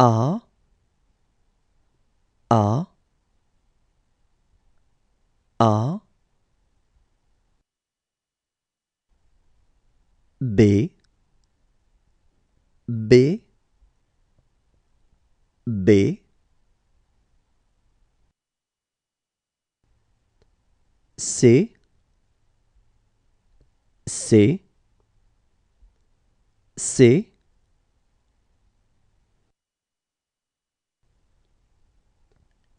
A A A B B B C C C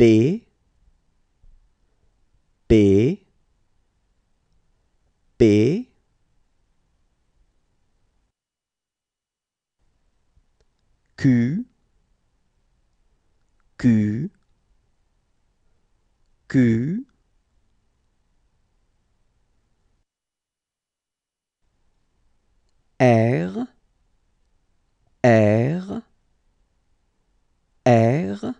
B P B Q Q Q R R R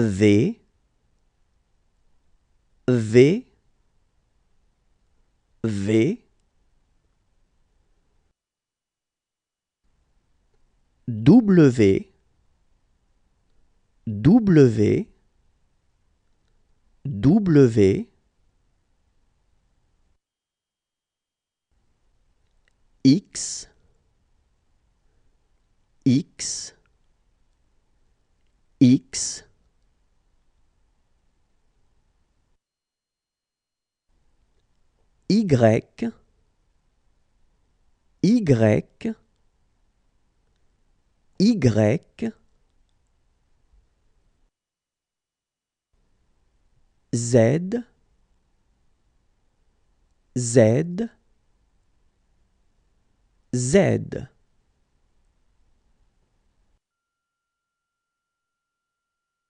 V V V W W W X X X Y, Y, Y, Z, Z, Z.